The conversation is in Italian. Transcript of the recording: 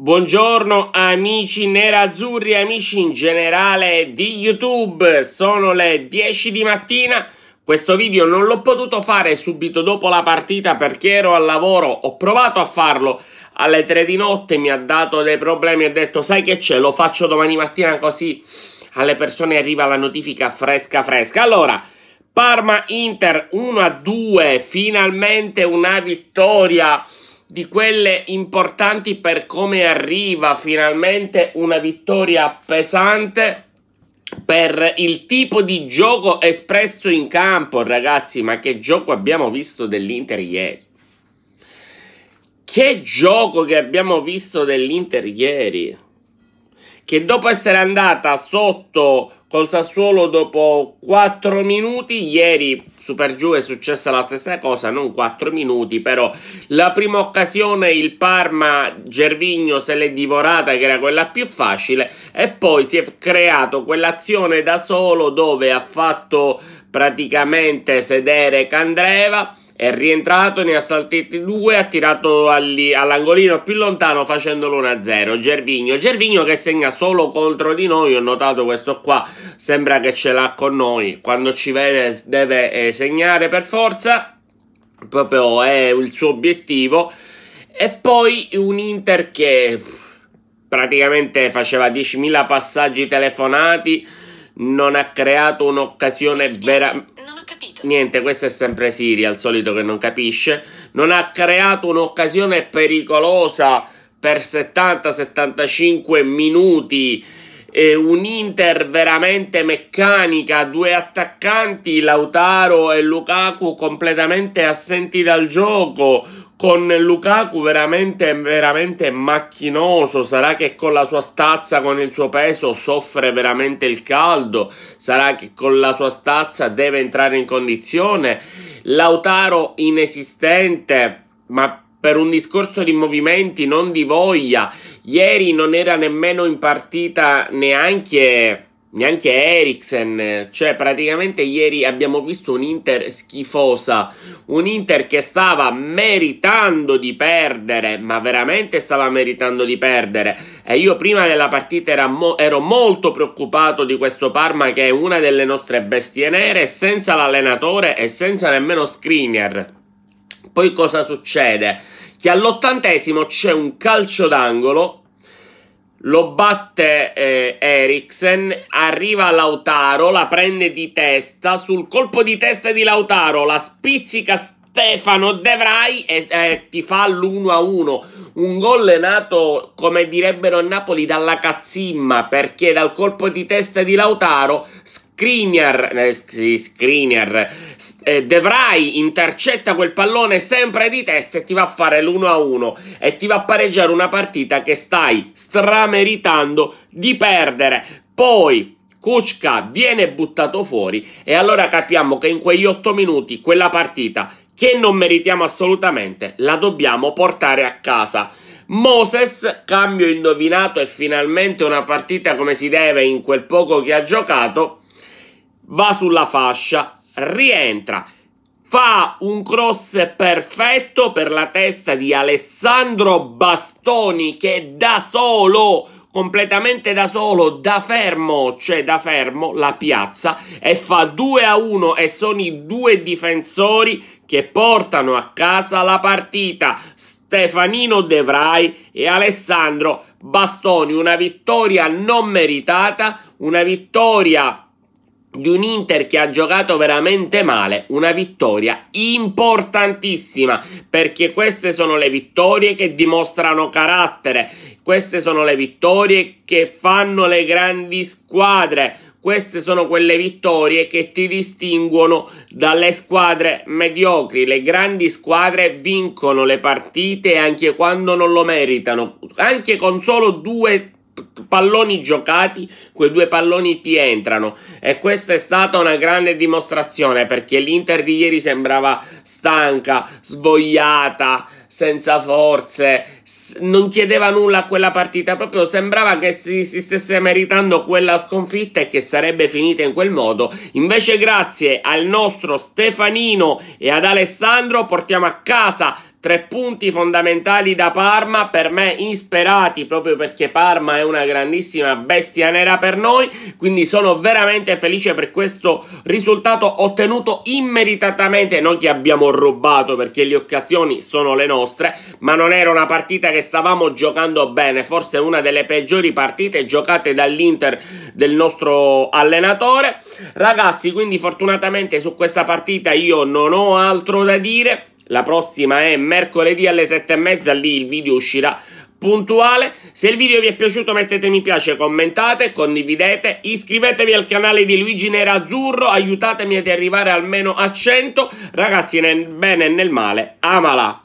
Buongiorno amici nerazzurri, amici in generale di YouTube, sono le 10 di mattina, questo video non l'ho potuto fare subito dopo la partita perché ero al lavoro, ho provato a farlo alle 3 di notte, mi ha dato dei problemi, ho detto sai che c'è, lo faccio domani mattina così alle persone arriva la notifica fresca fresca. Allora, Parma-Inter 1-2, finalmente una vittoria di quelle importanti per come arriva finalmente una vittoria pesante per il tipo di gioco espresso in campo, ragazzi, ma che gioco abbiamo visto dell'Inter ieri? Che gioco che abbiamo visto dell'Inter ieri? che dopo essere andata sotto col Sassuolo dopo 4 minuti, ieri super giù è successa la stessa cosa, non 4 minuti, però la prima occasione il Parma Gervigno se l'è divorata che era quella più facile e poi si è creato quell'azione da solo dove ha fatto praticamente sedere Candreva è rientrato, ne ha saltati due, ha tirato all'angolino più lontano facendolo 1-0. Gervigno, Gervigno che segna solo contro di noi, ho notato questo qua, sembra che ce l'ha con noi. Quando ci vede deve eh, segnare per forza, proprio è il suo obiettivo. E poi un Inter che praticamente faceva 10.000 passaggi telefonati, non ha creato un'occasione vera... Niente, questo è sempre Siri, al solito che non capisce. Non ha creato un'occasione pericolosa per 70-75 minuti. Eh, un Inter veramente meccanica, due attaccanti, Lautaro e Lukaku completamente assenti dal gioco, con Lukaku veramente, veramente macchinoso. Sarà che con la sua stazza, con il suo peso, soffre veramente il caldo. Sarà che con la sua stazza deve entrare in condizione. Lautaro inesistente, ma per un discorso di movimenti, non di voglia. Ieri non era nemmeno in partita neanche neanche Eriksen, cioè praticamente ieri abbiamo visto un'Inter schifosa, un'Inter che stava meritando di perdere, ma veramente stava meritando di perdere e io prima della partita mo ero molto preoccupato di questo Parma che è una delle nostre bestie nere senza l'allenatore e senza nemmeno Skriniar. Poi cosa succede? Che all'ottantesimo c'è un calcio d'angolo lo batte eh, Eriksen, arriva Lautaro, la prende di testa, sul colpo di testa di Lautaro la spizzica Stefano Devrai e eh, ti fa l'1-1. Un gol nato, come direbbero a Napoli, dalla cazzimma, perché dal colpo di testa di Lautaro Skriniar, eh, Skriniar eh, De intercetta quel pallone sempre di testa e ti va a fare l'1-1 e ti va a pareggiare una partita che stai strameritando di perdere. Poi Kuczka viene buttato fuori e allora capiamo che in quegli 8 minuti quella partita che non meritiamo assolutamente la dobbiamo portare a casa. Moses, cambio indovinato e finalmente una partita come si deve in quel poco che ha giocato, va sulla fascia, rientra, fa un cross perfetto per la testa di Alessandro Bastoni che da solo completamente da solo, da fermo, cioè da fermo, la piazza e fa 2 a 1 e sono i due difensori che portano a casa la partita. Stefanino De Vrij e Alessandro Bastoni, una vittoria non meritata, una vittoria di un Inter che ha giocato veramente male, una vittoria importantissima, perché queste sono le vittorie che dimostrano carattere, queste sono le vittorie che fanno le grandi squadre. Queste sono quelle vittorie che ti distinguono dalle squadre mediocri. Le grandi squadre vincono le partite anche quando non lo meritano, anche con solo due palloni giocati, quei due palloni ti entrano e questa è stata una grande dimostrazione perché l'Inter di ieri sembrava stanca, svogliata, senza forze, non chiedeva nulla a quella partita, proprio sembrava che si, si, stesse meritando quella sconfitta e che sarebbe finita in quel modo. Invece grazie al nostro Stefanino e ad Alessandro portiamo a casa Tre punti fondamentali da Parma, per me insperati proprio perché Parma è una grandissima bestia nera per noi, quindi sono veramente felice per questo risultato ottenuto immeritatamente, noi che abbiamo rubato perché le occasioni sono le nostre, ma non era una partita che stavamo giocando bene, forse una delle peggiori partite giocate dall'Inter del nostro allenatore. Ragazzi, quindi fortunatamente su questa partita io non ho altro da dire. La prossima è mercoledì alle e mezza, lì il video uscirà puntuale. Se il video vi è piaciuto mettete mi piace, commentate, condividete, iscrivetevi al canale di Luigi Nerazzurro, aiutatemi ad arrivare almeno a 100. Ragazzi, nel bene e nel male, amala!